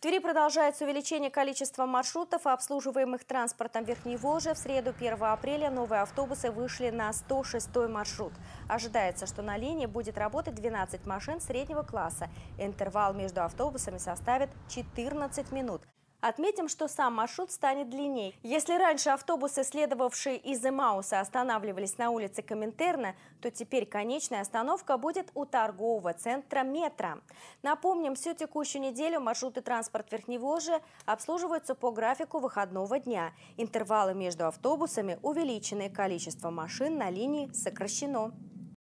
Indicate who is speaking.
Speaker 1: В Твери продолжается увеличение количества маршрутов, обслуживаемых транспортом Верхней Волжи. В среду 1 апреля новые автобусы вышли на 106 маршрут. Ожидается, что на линии будет работать 12 машин среднего класса. Интервал между автобусами составит 14 минут. Отметим, что сам маршрут станет длиннее. Если раньше автобусы, следовавшие из Эмауса, останавливались на улице Коминтерна, то теперь конечная остановка будет у торгового центра метро. Напомним, всю текущую неделю маршруты транспорт Верхневолжья обслуживаются по графику выходного дня. Интервалы между автобусами увеличены, количество машин на линии сокращено.